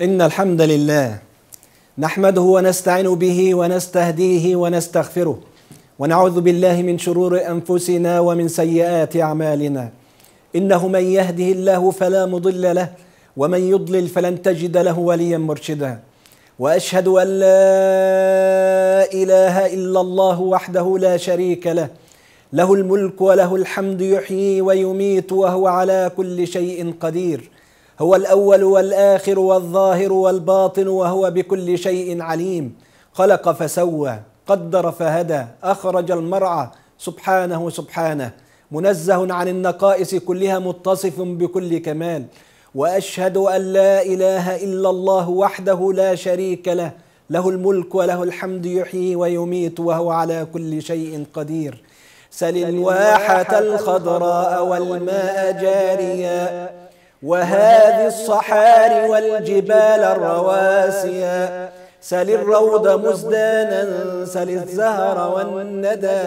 إن الحمد لله نحمده ونستعين به ونستهديه ونستغفره ونعوذ بالله من شرور أنفسنا ومن سيئات أعمالنا إنه من يهده الله فلا مضل له ومن يضلل فلن تجد له وليا مرشدا وأشهد أن لا إله إلا الله وحده لا شريك له له الملك وله الحمد يحيي ويميت وهو على كل شيء قدير هو الأول والآخر والظاهر والباطن وهو بكل شيء عليم خلق فسوى قدر فهدى أخرج المرعى سبحانه سبحانه منزه عن النقائص كلها متصف بكل كمال واشهد ان لا اله الا الله وحده لا شريك له له الملك وله الحمد يحيي ويميت وهو على كل شيء قدير سل الواحه الخضراء والماء جاريا وهذه الصحاري والجبال الرواسيا سل الروض مزدانا سل الزهر والندى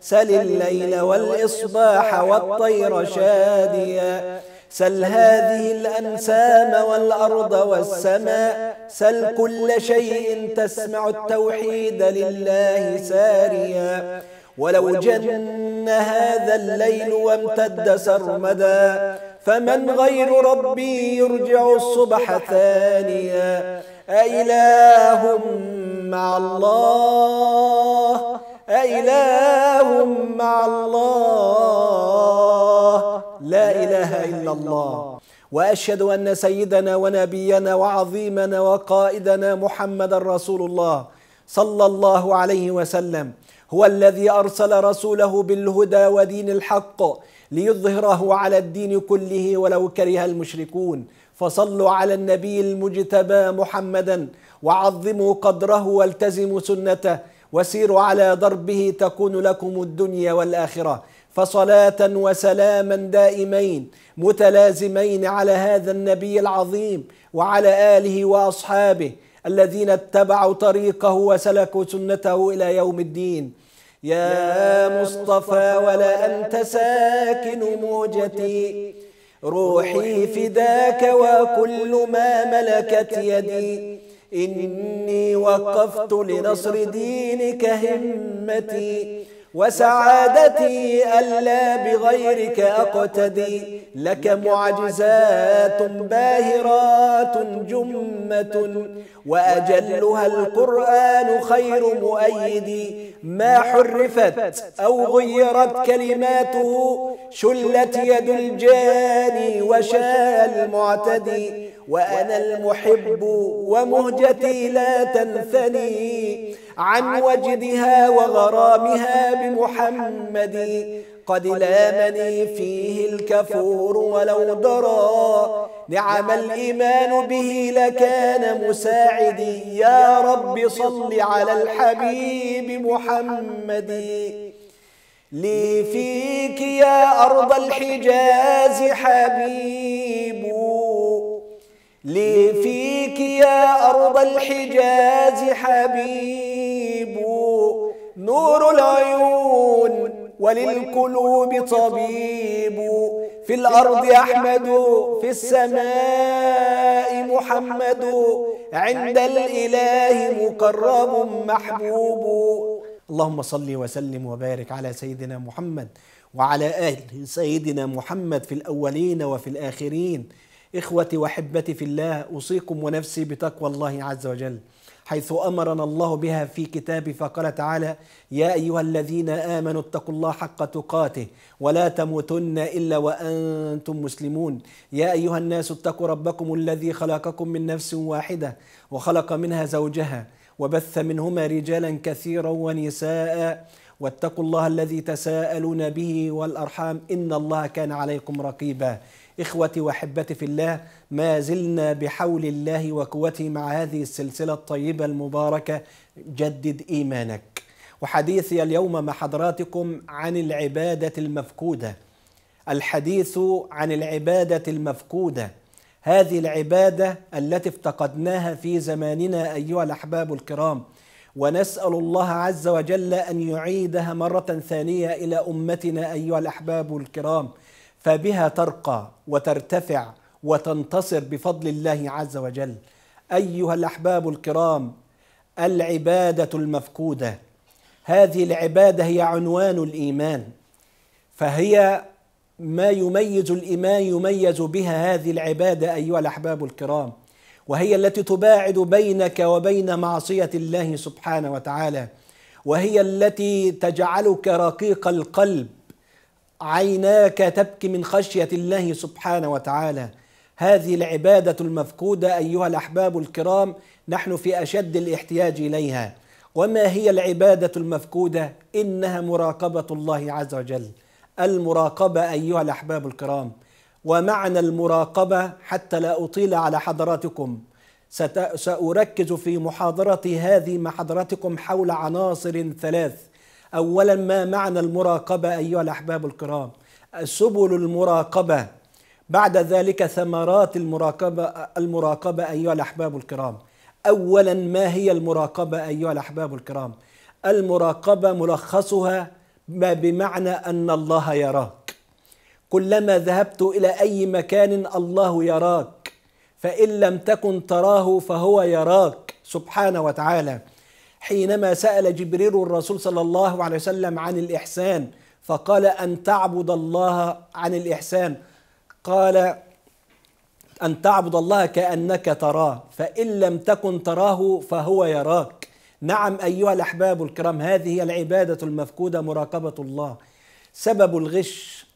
سل الليل والإصباح والطير شاديا سل هذه الأنسام والأرض والسماء سل كل شيء تسمع التوحيد لله ساريا ولو جن هذا الليل وامتد سرمدا فمن غير ربي يرجع الصبح ثانيا أإله مع الله أإله مع الله لا إله إلا الله وأشهد أن سيدنا ونبينا وعظيمنا وقائدنا محمد رسول الله صلى الله عليه وسلم هو الذي أرسل رسوله بالهدى ودين الحق ليظهره على الدين كله ولو كره المشركون فصلوا على النبي المجتبى محمدا وعظموا قدره والتزموا سنته وسيروا على دربه تكون لكم الدنيا والاخره فصلاه وسلاما دائمين متلازمين على هذا النبي العظيم وعلى اله واصحابه الذين اتبعوا طريقه وسلكوا سنته الى يوم الدين يا مصطفى ولا أنت ساكن موجتي روحي فداك وكل ما ملكت يدي إني وقفت لنصر دينك همتي وسعادتي ألا بغيرك أقتدي لك معجزات باهرات جمة وأجلها القرآن خير مؤيدي ما حرفت أو غيرت كلماته شلت يد الجاني وشاء المعتدي وأنا المحب ومهجتي لا تنثني عن وجدها وغرامها بمحمد قد لامني فيه الكفور ولو درى نعم, نعم الإيمان به لكان مساعدي يا رب صل على الحبيب محمد لي فيك يا أرض الحجاز حبيب لي فيك يا أرض الحجاز حبيب نور العيون وللقلوب طبيب في الأرض أحمد في السماء محمد عند الإله مقرب محبوب اللهم صل وسلم وبارك على سيدنا محمد وعلى آل سيدنا محمد في الأولين وفي الآخرين إخوتي وحبتي في الله أوصيكم ونفسي بتقوى الله عز وجل حيث أمرنا الله بها في كتابه فقال تعالى يا أيها الذين آمنوا اتقوا الله حق تقاته ولا تموتن إلا وأنتم مسلمون يا أيها الناس اتقوا ربكم الذي خلقكم من نفس واحدة وخلق منها زوجها وبث منهما رجالا كثيرا ونساء واتقوا الله الذي تساءلون به والأرحام إن الله كان عليكم رقيبا إخوتي وأحبتي في الله ما زلنا بحول الله وقوته مع هذه السلسلة الطيبة المباركة جدد إيمانك وحديثي اليوم مع حضراتكم عن العبادة المفقودة الحديث عن العبادة المفقودة هذه العبادة التي افتقدناها في زماننا أيها الأحباب الكرام ونسأل الله عز وجل أن يعيدها مرة ثانية إلى أمتنا أيها الأحباب الكرام فبها ترقى وترتفع وتنتصر بفضل الله عز وجل ايها الاحباب الكرام العباده المفقوده هذه العباده هي عنوان الايمان فهي ما يميز الايمان يميز بها هذه العباده ايها الاحباب الكرام وهي التي تباعد بينك وبين معصيه الله سبحانه وتعالى وهي التي تجعلك رقيق القلب عيناك تبكي من خشية الله سبحانه وتعالى هذه العبادة المفقودة أيها الأحباب الكرام نحن في أشد الاحتياج إليها وما هي العبادة المفقودة؟ إنها مراقبة الله عز وجل المراقبة أيها الأحباب الكرام ومعنى المراقبة حتى لا أطيل على حضراتكم سأركز في محاضرتي هذه مع حضراتكم حول عناصر ثلاث اولا ما معنى المراقبه ايها الاحباب الكرام سبل المراقبه بعد ذلك ثمرات المراقبه المراقبه ايها الاحباب الكرام اولا ما هي المراقبه ايها الاحباب الكرام المراقبه ملخصها ما بمعنى ان الله يراك كلما ذهبت الى اي مكان الله يراك فان لم تكن تراه فهو يراك سبحانه وتعالى حينما سأل جبريل الرسول صلى الله عليه وسلم عن الإحسان فقال أن تعبد الله عن الإحسان قال أن تعبد الله كأنك تراه فإن لم تكن تراه فهو يراك نعم أيها الأحباب الكرام هذه هي العبادة المفقودة مراقبة الله سبب الغش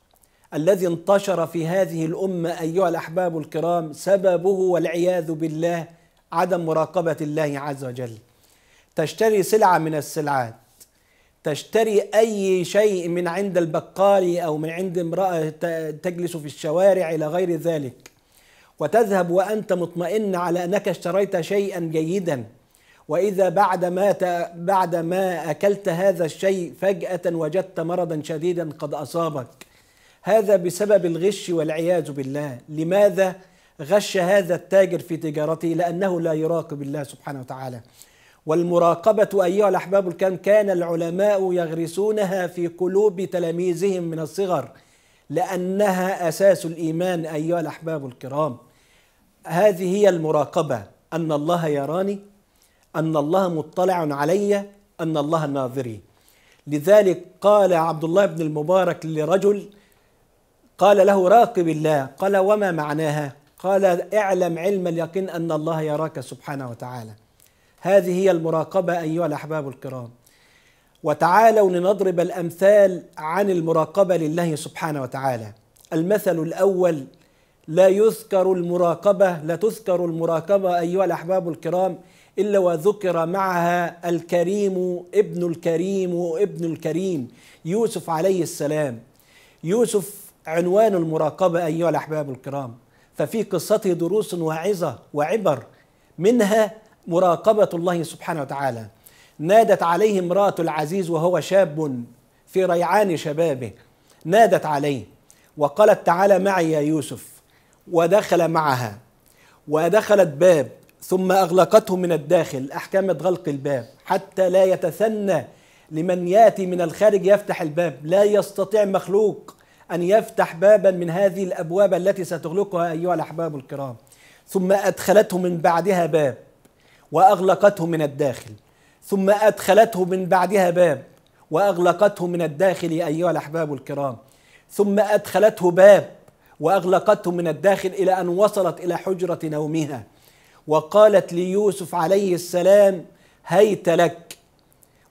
الذي انتشر في هذه الأمة أيها الأحباب الكرام سببه والعياذ بالله عدم مراقبة الله عز وجل تشتري سلعة من السلعات تشتري أي شيء من عند البقال أو من عند امرأة تجلس في الشوارع إلى غير ذلك وتذهب وأنت مطمئن على أنك اشتريت شيئا جيدا وإذا بعد ما بعد ما أكلت هذا الشيء فجأة وجدت مرضا شديدا قد أصابك هذا بسبب الغش والعياذ بالله لماذا غش هذا التاجر في تجارته لأنه لا يراقب الله سبحانه وتعالى والمراقبة أيها الأحباب الكرام كان العلماء يغرسونها في قلوب تلاميذهم من الصغر لأنها أساس الإيمان أيها الأحباب الكرام هذه هي المراقبة أن الله يراني أن الله مطلع علي أن الله ناظري لذلك قال عبد الله بن المبارك لرجل قال له راقب الله قال وما معناها قال اعلم علم اليقين أن الله يراك سبحانه وتعالى هذه هي المراقبة أيها الأحباب الكرام وتعالوا لنضرب الأمثال عن المراقبة لله سبحانه وتعالى المثل الأول لا يذكر المراقبة لا تذكر المراقبة أيها الأحباب الكرام إلا وذكر معها الكريم ابن الكريم ابن الكريم يوسف عليه السلام يوسف عنوان المراقبة أيها الأحباب الكرام ففي قصته دروس واعظة وعبر منها مراقبة الله سبحانه وتعالى نادت عليه امرأة العزيز وهو شاب في ريعان شبابه نادت عليه وقالت تعالى معي يا يوسف ودخل معها ودخلت باب ثم أغلقته من الداخل أحكمت غلق الباب حتى لا يتثنى لمن ياتي من الخارج يفتح الباب لا يستطيع مخلوق ان يفتح بابا من هذه الابواب التي ستغلقها ايها الاحباب الكرام ثم ادخلته من بعدها باب وأغلقته من الداخل ثم أدخلته من بعدها باب وأغلقته من الداخل أيها الأحباب الكرام ثم أدخلته باب وأغلقته من الداخل إلى أن وصلت إلى حجرة نومها وقالت ليوسف عليه السلام هيت لك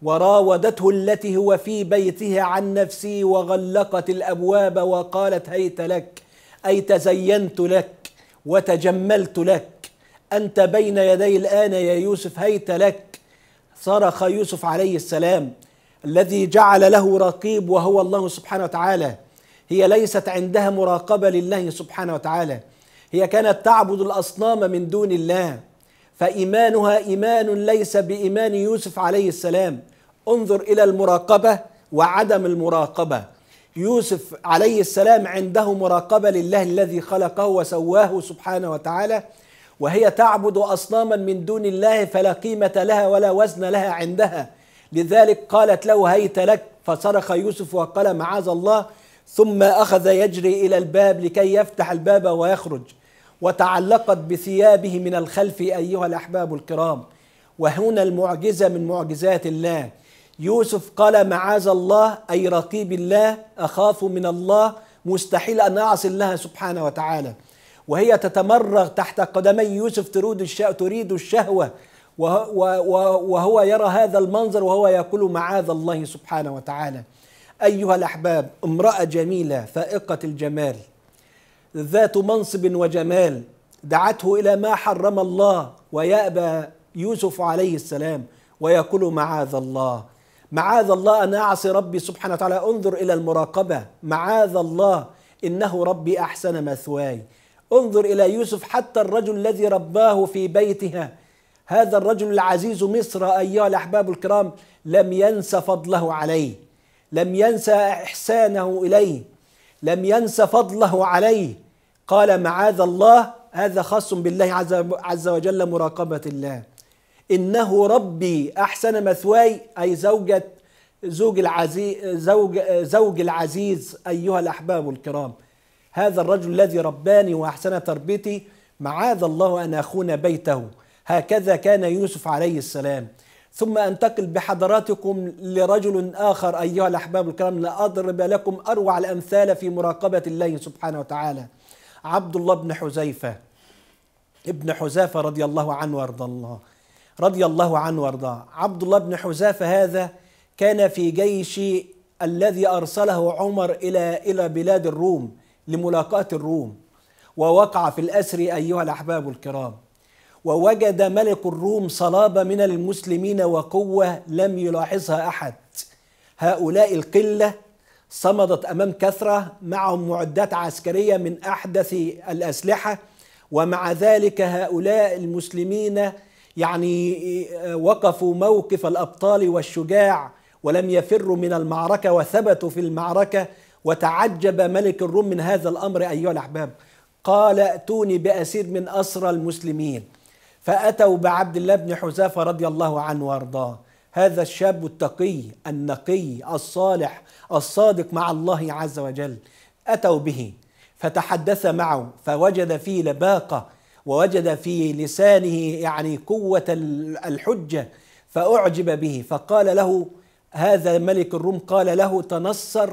وراودته التي هو في بيتها عن نفسه وغلقت الابواب وقالت هيت لك اي تزينت لك وتجملت لك أنت بين يدي الآن يا يوسف هيت لك صرخ يوسف عليه السلام الذي جعل له رقيب وهو الله سبحانه وتعالى هي ليست عندها مراقبة لله سبحانه وتعالى هي كانت تعبد الأصنام من دون الله فإيمانها إيمان ليس بإيمان يوسف عليه السلام انظر إلى المراقبة وعدم المراقبة يوسف عليه السلام عنده مراقبة لله الذي خلقه وسواه سبحانه وتعالى وهي تعبد أصناما من دون الله فلا قيمة لها ولا وزن لها عندها لذلك قالت له هيت لك فصرخ يوسف وقال معاذ الله ثم أخذ يجري إلى الباب لكي يفتح الباب ويخرج وتعلقت بثيابه من الخلف أيها الأحباب الكرام وهنا المعجزة من معجزات الله يوسف قال معاذ الله أي رقيب الله أخاف من الله مستحيل أن أعصي الله سبحانه وتعالى وهي تتمرغ تحت قدمي يوسف تريد تريد الشهوة وهو يرى هذا المنظر وهو يقول معاذ الله سبحانه وتعالى أيها الأحباب امرأة جميلة فائقة الجمال ذات منصب وجمال دعته إلى ما حرم الله ويأبى يوسف عليه السلام ويقول معاذ الله معاذ الله أن أعصي ربي سبحانه وتعالى انظر إلى المراقبة معاذ الله إنه ربي أحسن مثواي انظر إلى يوسف حتى الرجل الذي رباه في بيتها هذا الرجل العزيز مصر أيها الأحباب الكرام لم ينس فضله عليه لم ينس إحسانه إليه لم ينس فضله عليه قال معاذ الله هذا خاص بالله عز وجل مراقبة الله إنه ربي أحسن مثواي أي زوجة زوج العزيز زوج زوج العزيز أيها الأحباب الكرام هذا الرجل الذي رباني وأحسن تربيتي معاذ الله أن أخون بيته هكذا كان يوسف عليه السلام ثم أنتقل بحضراتكم لرجل آخر أيها الأحباب الكرام لأضرب لكم أروع الأمثال في مراقبة الله سبحانه وتعالى عبد الله بن حذيفة ابن حزافة رضي الله عنه وارضى الله رضي الله عنه وارضاه عبد الله بن حزافة هذا كان في جيش الذي أرسله عمر إلى إلى بلاد الروم لملاقاة الروم ووقع في الأسر أيها الأحباب الكرام ووجد ملك الروم صلابة من المسلمين وقوة لم يلاحظها أحد هؤلاء القلة صمدت أمام كثرة معهم معدات عسكرية من أحدث الأسلحة ومع ذلك هؤلاء المسلمين يعني آه، وقفوا موقف الأبطال والشجاع ولم يفروا من المعركة وثبتوا في المعركة وتعجب ملك الروم من هذا الأمر أيها الأحباب قال ائتوني بأسير من أسرى المسلمين فأتوا بعبد الله بن حذافة رضي الله عنه وأرضاه هذا الشاب التقي النقي الصالح الصادق مع الله عز وجل أتوا به فتحدث معه فوجد فيه لباقة ووجد في لسانه يعني قوة الحجة فأعجب به فقال له هذا ملك الروم قال له تنصر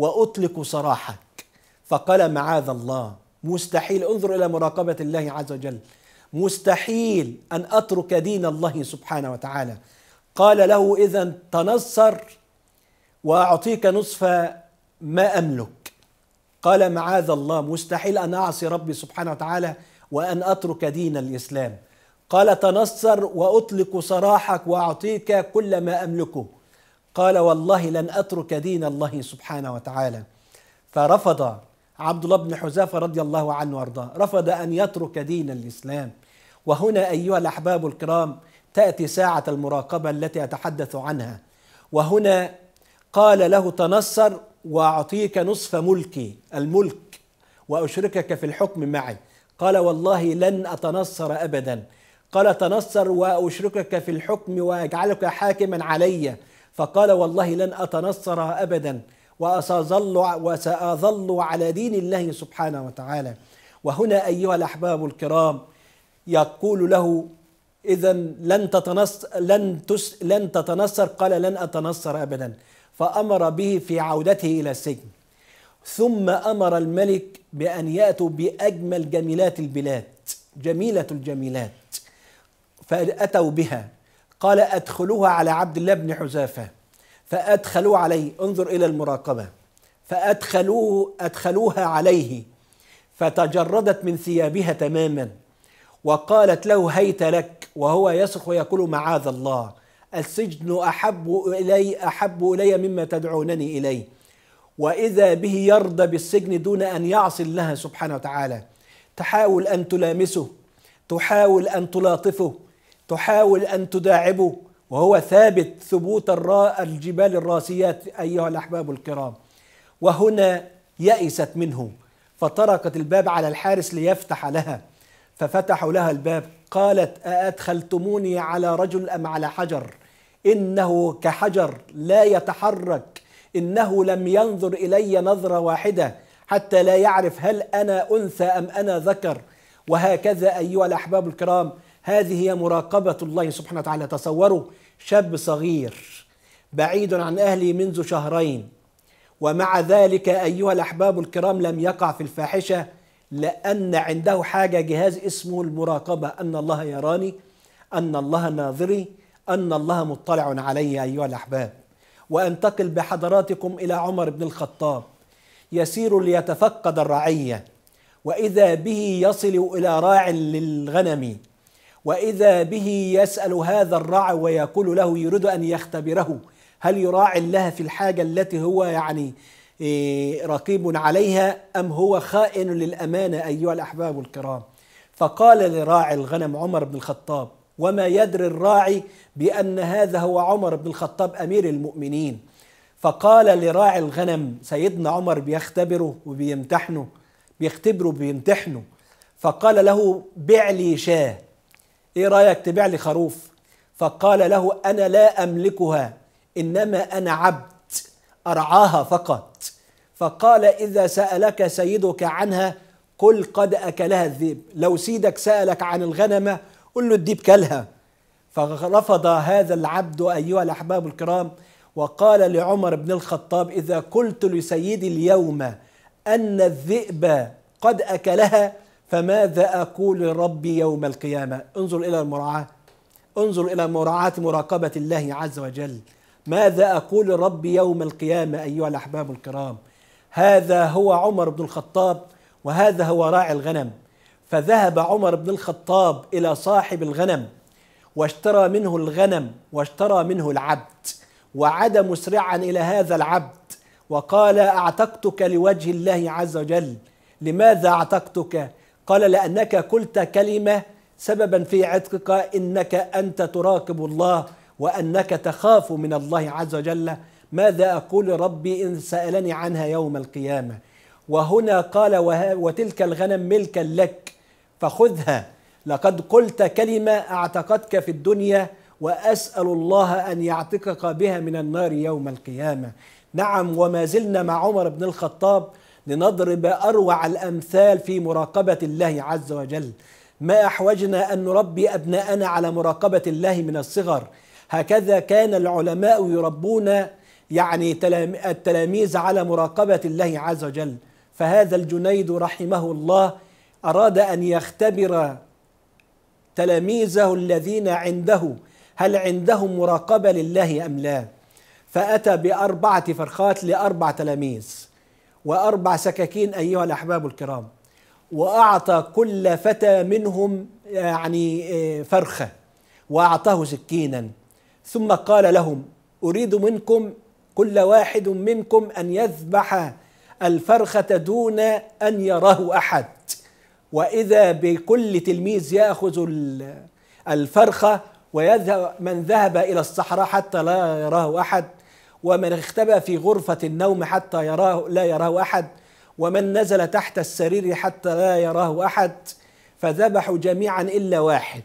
وأطلق سراحك فقال معاذ الله مستحيل انظر إلى مراقبة الله عز وجل مستحيل أن أترك دين الله سبحانه وتعالى قال له إذا تنصر وأعطيك نصف ما أملك قال معاذ الله مستحيل أن أعصي ربي سبحانه وتعالى وأن أترك دين الإسلام قال تنصر وأطلق سراحك وأعطيك كل ما أملكه قال والله لن اترك دين الله سبحانه وتعالى فرفض عبد الله بن حذافه رضي الله عنه وارضاه رفض ان يترك دين الاسلام وهنا ايها الاحباب الكرام تاتي ساعه المراقبه التي اتحدث عنها وهنا قال له تنصر واعطيك نصف ملكي الملك واشركك في الحكم معي قال والله لن اتنصر ابدا قال تنصر واشركك في الحكم واجعلك حاكما علي فقال والله لن أتنصر أبدا وسأظل, وسأظل على دين الله سبحانه وتعالى وهنا أيها الأحباب الكرام يقول له إذا لن تتنصر لن تس لن تتنصر قال لن أتنصر أبدا فأمر به في عودته إلى السجن ثم أمر الملك بأن يأتوا بأجمل جميلات البلاد جميلة الجميلات فأتوا بها قال أدخلوها على عبد الله بن حذافة فأدخلوا عليه انظر إلى المراقبة فأدخلوه أدخلوها عليه فتجردت من ثيابها تماما وقالت له هيت لك وهو يصرخ ويقول معاذ الله السجن أحب إلي أحب إلي مما تدعونني إليه وإذا به يرضى بالسجن دون أن يعصي الله سبحانه وتعالى تحاول أن تلامسه تحاول أن تلاطفه تحاول أن تداعبه وهو ثابت ثبوت الجبال الراسيات أيها الأحباب الكرام وهنا يئست منه فطرقت الباب على الحارس ليفتح لها ففتحوا لها الباب قالت أأدخلتموني على رجل أم على حجر إنه كحجر لا يتحرك إنه لم ينظر إلي نظرة واحدة حتى لا يعرف هل أنا أنثى أم أنا ذكر وهكذا أيها الأحباب الكرام هذه هي مراقبة الله سبحانه وتعالى تصوروا شاب صغير بعيد عن أهله منذ شهرين ومع ذلك أيها الأحباب الكرام لم يقع في الفاحشة لأن عنده حاجة جهاز اسمه المراقبة أن الله يراني أن الله ناظري أن الله مطلع علي أيها الأحباب وأنتقل بحضراتكم إلى عمر بن الخطاب يسير ليتفقد الرعية وإذا به يصل إلى راع للغنم وإذا به يسأل هذا الراعي ويقول له يريد أن يختبره هل يراعي الله في الحاجة التي هو يعني إيه، رقيب عليها أم هو خائن للأمانة أيها الأحباب الكرام فقال لراعي الغنم عمر بن الخطاب وما يدري الراعي بأن هذا هو عمر بن الخطاب أمير المؤمنين فقال لراعي الغنم سيدنا عمر بيختبره وبيمتحنه بيختبره وبيمتحنه فقال له بعلي لي شاه ايه رايك تبيع لي خروف فقال له انا لا املكها انما انا عبد ارعاها فقط فقال اذا سالك سيدك عنها قل قد اكلها الذئب لو سيدك سالك عن الغنمه قل له الديب كلها فرفض هذا العبد ايها الاحباب الكرام وقال لعمر بن الخطاب اذا قلت لسيدي اليوم ان الذئب قد اكلها فماذا أقول لربي يوم القيامة انظر إلى المراعاة انظر إلى مراعاة مراقبة الله عز وجل ماذا أقول لربي يوم القيامة أيها الأحباب الكرام هذا هو عمر بن الخطاب وهذا هو راعي الغنم فذهب عمر بن الخطاب إلى صاحب الغنم واشترى منه الغنم واشترى منه العبد وعاد مسرعا إلى هذا العبد وقال أعتقتك لوجه الله عز وجل لماذا أعتقتك؟ قال لأنك قلت كلمة سببا في عتقك إنك أنت تراقب الله وأنك تخاف من الله عز وجل ماذا أقول ربي إن سألني عنها يوم القيامة وهنا قال وتلك الغنم ملكا لك فخذها لقد قلت كلمة أعتقتك في الدنيا وأسأل الله أن يعتقك بها من النار يوم القيامة نعم وما زلنا مع عمر بن الخطاب لنضرب أروع الأمثال في مراقبة الله عز وجل ما أحوجنا أن نربي أبناءنا على مراقبة الله من الصغر هكذا كان العلماء يربون يعني التلاميذ على مراقبة الله عز وجل فهذا الجنيد رحمه الله أراد أن يختبر تلاميذه الذين عنده هل عندهم مراقبة لله أم لا فأتى بأربعة فرخات لأربع تلاميذ وأربع سكاكين أيها الأحباب الكرام وأعطى كل فتى منهم يعني آه، فرخة وأعطاه سكينا ثم قال لهم أريد منكم كل واحد منكم أن يذبح الفرخة دون أن يراه أحد وإذا بكل تلميذ يأخذ الفرخة ويذهب من ذهب إلى الصحراء حتى لا يراه أحد ومن اختبى في غرفة النوم حتى يراه لا يراه أحد ومن نزل تحت السرير حتى لا يراه أحد فذبحوا جميعا إلا واحد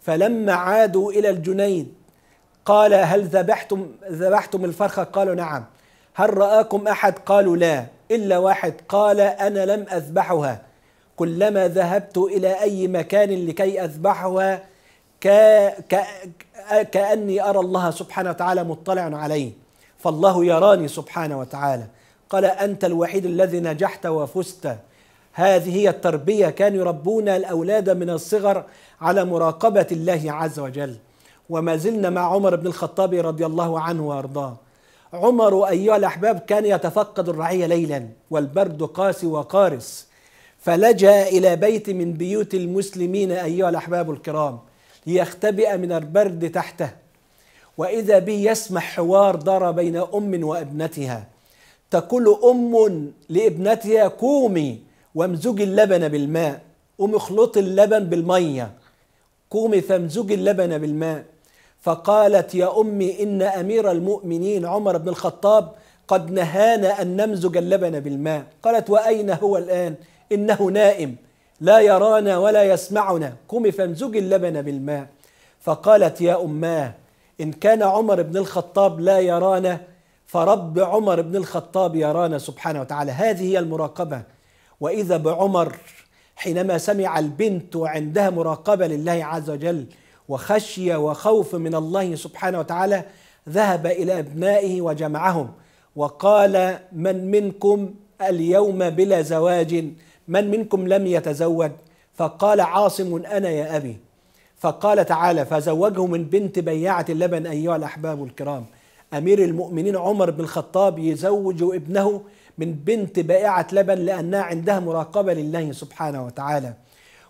فلما عادوا إلى الجنيد قال هل ذبحتم ذبحتم الفرخة قالوا نعم هل رآكم أحد قالوا لا إلا واحد قال أنا لم أذبحها كلما ذهبت إلى أي مكان لكي أذبحها كأني أرى الله سبحانه وتعالى مطلع عليه فالله يراني سبحانه وتعالى قال أنت الوحيد الذي نجحت وفزت هذه هي التربية كانوا يربون الأولاد من الصغر على مراقبة الله عز وجل وما زلنا مع عمر بن الخطاب رضي الله عنه وأرضاه عمر أيها الأحباب كان يتفقد الرعية ليلا والبرد قاسي وقارس فلجأ إلى بيت من بيوت المسلمين أيها الأحباب الكرام ليختبئ من البرد تحته وإذا به يسمع حوار دار بين أم وابنتها تقول أم لابنتها قومي وامزجي اللبن بالماء قومي اخلطي اللبن بالمية قومي فامزجي اللبن بالماء فقالت يا أمي إن أمير المؤمنين عمر بن الخطاب قد نهانا أن نمزج اللبن بالماء قالت وأين هو الآن إنه نائم لا يرانا ولا يسمعنا قومي فامزجي اللبن بالماء فقالت يا أماه إن كان عمر بن الخطاب لا يرانا فرب عمر بن الخطاب يرانا سبحانه وتعالى هذه هي المراقبة وإذا بعمر حينما سمع البنت وعندها مراقبة لله عز وجل وخشية وخوف من الله سبحانه وتعالى ذهب إلى أبنائه وجمعهم وقال من منكم اليوم بلا زواج من منكم لم يتزوج فقال عاصم أنا يا أبي فقال تعالى فزوجه من بنت بيعة اللبن أيها الأحباب الكرام أمير المؤمنين عمر بن الخطاب يزوج ابنه من بنت بائعة لبن لأنها عندها مراقبة لله سبحانه وتعالى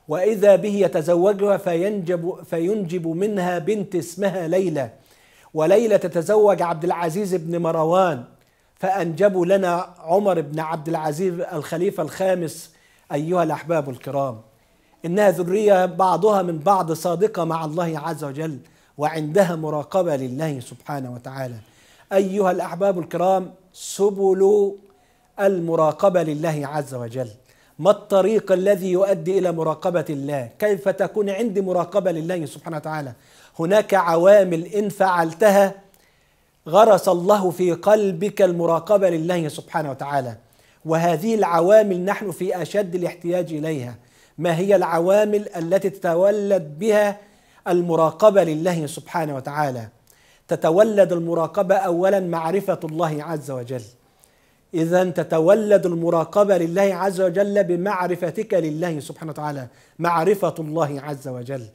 وإذا به يتزوجها فينجب, فينجب منها بنت اسمها ليلى وليلى تتزوج عبد العزيز بن مروان فأنجبوا لنا عمر بن عبد العزيز الخليفة الخامس أيها الأحباب الكرام إنها ذرية بعضها من بعض صادقة مع الله عز وجل وعندها مراقبة لله سبحانه وتعالى أيها الأحباب الكرام سبل المراقبة لله عز وجل ما الطريق الذي يؤدي إلى مراقبة الله كيف تكون عندي مراقبة لله سبحانه وتعالى هناك عوامل إن فعلتها غرس الله في قلبك المراقبة لله سبحانه وتعالى وهذه العوامل نحن في أشد الاحتياج إليها ما هي العوامل التي تتولد بها المراقبه لله سبحانه وتعالى تتولد المراقبه اولا معرفه الله عز وجل اذا تتولد المراقبه لله عز وجل بمعرفتك لله سبحانه وتعالى معرفه الله عز وجل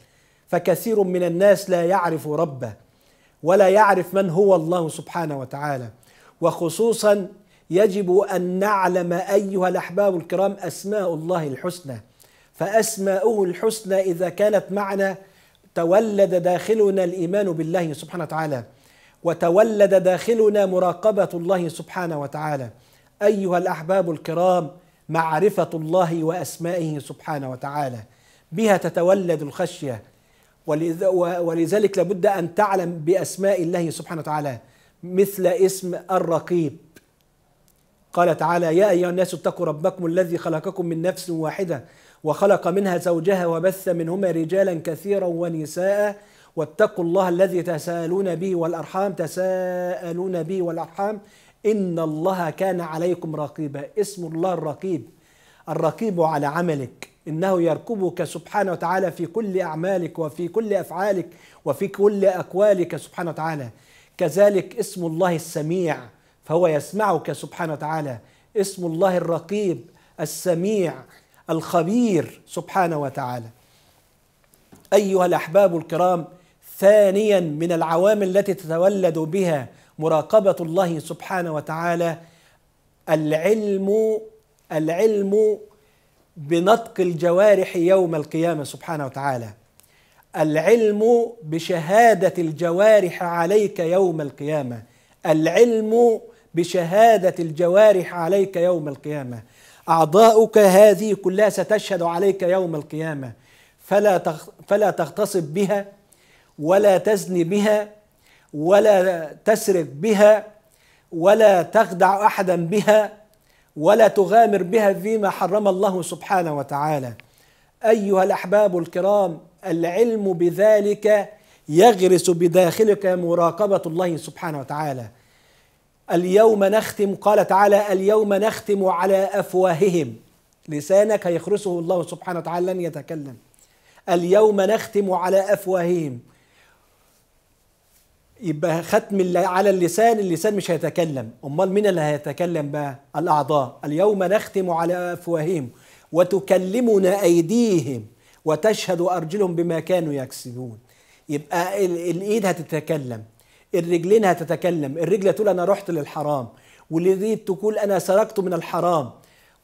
فكثير من الناس لا يعرف ربه ولا يعرف من هو الله سبحانه وتعالى وخصوصا يجب ان نعلم ايها الاحباب الكرام اسماء الله الحسنى فأسماؤه الحسنى إذا كانت معنا تولد داخلنا الإيمان بالله سبحانه وتعالى وتولد داخلنا مراقبة الله سبحانه وتعالى أيها الأحباب الكرام معرفة الله وأسمائه سبحانه وتعالى بها تتولد الخشية ولذلك لابد أن تعلم بأسماء الله سبحانه وتعالى مثل اسم الرقيب قال تعالى يا أيها الناس اتقوا ربكم الذي خلقكم من نفس واحدة وخلق منها زوجها وبث منهما رجالا كثيرا ونساء واتقوا الله الذي تساءلون به والأرحام تساءلون به والأرحام إن الله كان عليكم رقيبا اسم الله الرقيب الرقيب على عملك إنه يركبك سبحانه وتعالى في كل أعمالك وفي كل أفعالك وفي كل أقوالك سبحانه وتعالى كذلك اسم الله السميع فهو يسمعك سبحانه وتعالى اسم الله الرقيب السميع الخبير سبحانه وتعالى ايها الاحباب الكرام ثانيا من العوامل التي تتولد بها مراقبه الله سبحانه وتعالى العلم العلم بنطق الجوارح يوم القيامه سبحانه وتعالى العلم بشهاده الجوارح عليك يوم القيامه العلم بشهاده الجوارح عليك يوم القيامه أعضاؤك هذه كلها ستشهد عليك يوم القيامة فلا فلا تغتصب بها ولا تزني بها ولا تسرق بها ولا تخدع أحدا بها ولا تغامر بها فيما حرم الله سبحانه وتعالى أيها الأحباب الكرام العلم بذلك يغرس بداخلك مراقبة الله سبحانه وتعالى اليوم نختم قال تعالى اليوم نختم على أفواههم لسانك هيخرسه الله سبحانه وتعالى لن يتكلم اليوم نختم على أفواههم يبقى ختم على اللسان اللسان مش هيتكلم امال مين اللي هيتكلم بقى الاعضاء اليوم نختم على افواههم وتكلمنا ايديهم وتشهد ارجلهم بما كانوا يكسبون يبقى الايد هتتكلم الرجلين هتتكلم الرجل تقول أنا رحت للحرام واليد تقول أنا سرقت من الحرام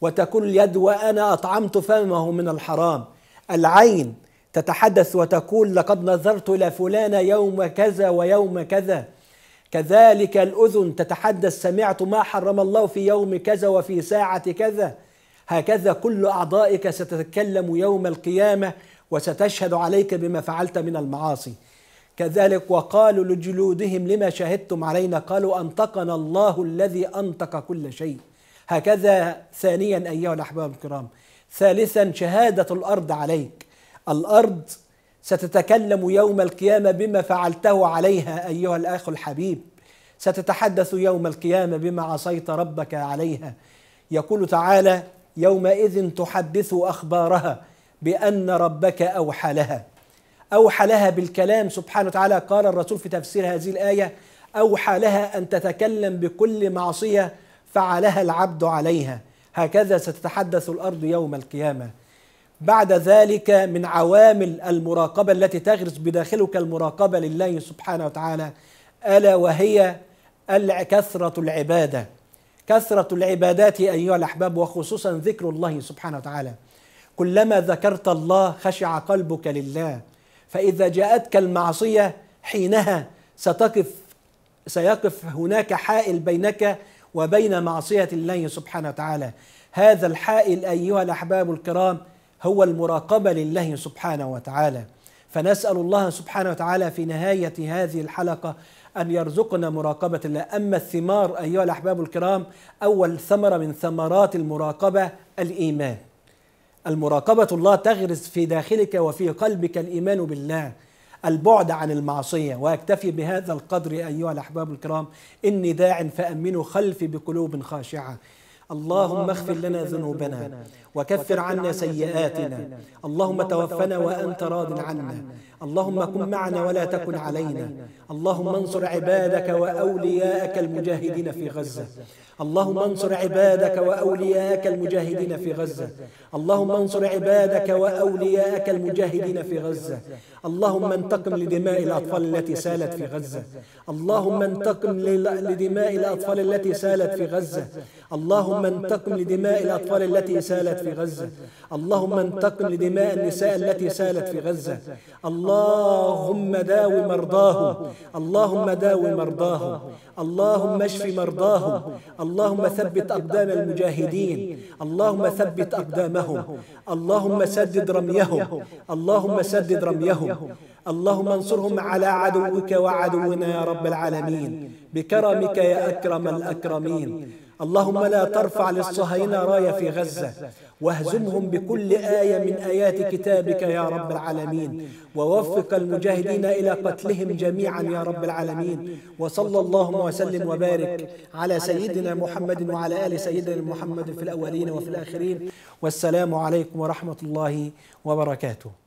وتقول اليد وأنا أطعمت فمه من الحرام العين تتحدث وتقول لقد نظرت إلى فلان يوم كذا ويوم كذا كذلك الأذن تتحدث سمعت ما حرم الله في يوم كذا وفي ساعة كذا هكذا كل أعضائك ستتكلم يوم القيامة وستشهد عليك بما فعلت من المعاصي كذلك وقالوا لجلودهم لما شهدتم علينا قالوا أنطقنا الله الذي أنطق كل شيء هكذا ثانيا أيها الأحباب الكرام ثالثا شهادة الأرض عليك الأرض ستتكلم يوم القيامة بما فعلته عليها أيها الأخ الحبيب ستتحدث يوم القيامة بما عصيت ربك عليها يقول تعالى يومئذ تحدث أخبارها بأن ربك أوحى لها أوحى لها بالكلام سبحانه وتعالى قال الرسول في تفسير هذه الآية أوحى لها أن تتكلم بكل معصية فعلها العبد عليها هكذا ستتحدث الأرض يوم القيامة بعد ذلك من عوامل المراقبة التي تغرس بداخلك المراقبة لله سبحانه وتعالى ألا وهي كثرة العبادة كثرة العبادات أيها الأحباب وخصوصا ذكر الله سبحانه وتعالى كلما ذكرت الله خشع قلبك لله فإذا جاءتك المعصية حينها ستقف سيقف هناك حائل بينك وبين معصية الله سبحانه وتعالى هذا الحائل أيها الأحباب الكرام هو المراقبة لله سبحانه وتعالى فنسأل الله سبحانه وتعالى في نهاية هذه الحلقة أن يرزقنا مراقبة الله أما الثمار أيها الأحباب الكرام أول ثمرة من ثمرات المراقبة الإيمان المراقبة الله تغرس في داخلك وفي قلبك الإيمان بالله البعد عن المعصية وأكتفي بهذا القدر أيها الأحباب الكرام إني داع فأمنوا خلفي بقلوب خاشعة اللهم, اللهم اغفر لنا ذنوبنا وكفر عنا سيئاتنا اللهم توفنا وأنت راض عنا اللهم كن معنا ولا تكن علينا اللهم انصر عبادك وأولياءك المجاهدين في غزة اللهم انصر عبادك وأولياءك المجاهدين في غزة اللهم انصر عبادك وأولياءك المجاهدين في غزة اللهم انتقم لدماء الأطفال التي سالت في غزة اللهم انتقم لدماء الأطفال التي سالت في غزة اللهم انتقم لدماء الأطفال التي سالت في غزة اللهم انتقم لدماء النساء التي سالت في غزة اللهم داو مرضاهم اللهم داو مرضاهم اللهم اشف مرضاهم اللهم ثبت أقدام المجاهدين اللهم ثبت أقدامهم اللهم سدد رميهم اللهم سدد رميهم اللهم انصرهم على عدوك وعدونا يا رب العالمين بكرمك يا أكرم الأكرمين اللهم لا ترفع للصهاينة راية في غزة واهزمهم بكل آية, آية من آيات كتابك يا رب العالمين ووفق المجاهدين إلى قتلهم جميعا يا رب العالمين وصلى اللهم وسلم وبارك على سيدنا محمد وعلى آل سيدنا محمد في الأولين وفي الآخرين والسلام عليكم ورحمة الله وبركاته